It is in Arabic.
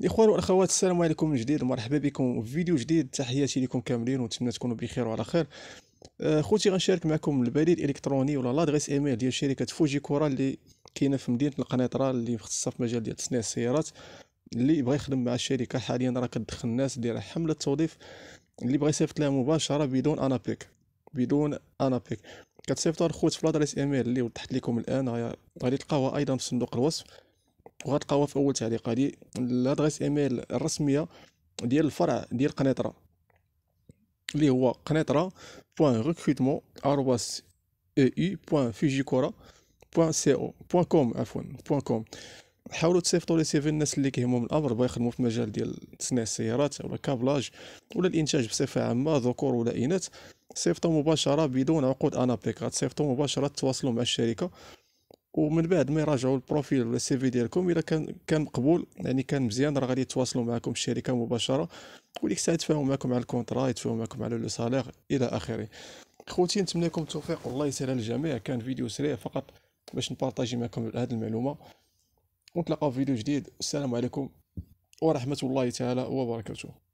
الاخوان والاخوات السلام عليكم من جديد مرحبا بكم في فيديو جديد تحياتي لكم كاملين ونتمنى تكونوا بخير وعلى خير آه، خوتي غنشارك معكم البريد الالكتروني ولا لادريس ايميل ديال شركه فوجي كورا اللي كاينه في مدينه القنيطره اللي مختصه في مجال ديال تصنيع السيارات اللي بغى يخدم مع الشركه حاليا راه كتدخل الناس ديال حمله توظيف اللي بغى يصيفط لها مباشره بدون انابيك بدون انابيك كتصيفطوا الخوت في لادريس ايميل اللي وضحت لكم الان غادي تلقاوها ايضا في صندوق الوصف وغتلقاوها في اول تعليق هادي الادريس ايميل الرسميه ديال الفرع ديال قنيطره اللي هو قنيطره بوان ريكروتمون اي بوان فيجيكورا بوان سي او بوان كوم عفوا بوان كوم حاولوا تصيفطوا لي سيفي الناس اللي كيهمهم الامر بغا يخدموا في مجال ديال تصنيع السيارات ولا كابلاج ولا الانتاج بصفه عامه ذكور ولا اناث صيفطوا مباشره بدون عقود انابيك غتصيفطوا مباشره تواصلوا مع الشركه ومن بعد ما يراجعوا البروفيل ولا السي في ديالكم الا كان كان مقبول يعني كان مزيان راه غادي يتواصلوا معكم الشركه مباشره وديك الساعه يتفاهموا معكم على الكونترا يتفاهموا معكم على لو سالير الى اخره خوتي نتمنى لكم التوفيق والله يسهل الجميع كان فيديو سريع فقط باش نبارطاجي معكم هذه المعلومه ونتلاقاو في فيديو جديد السلام عليكم ورحمه الله تعالى وبركاته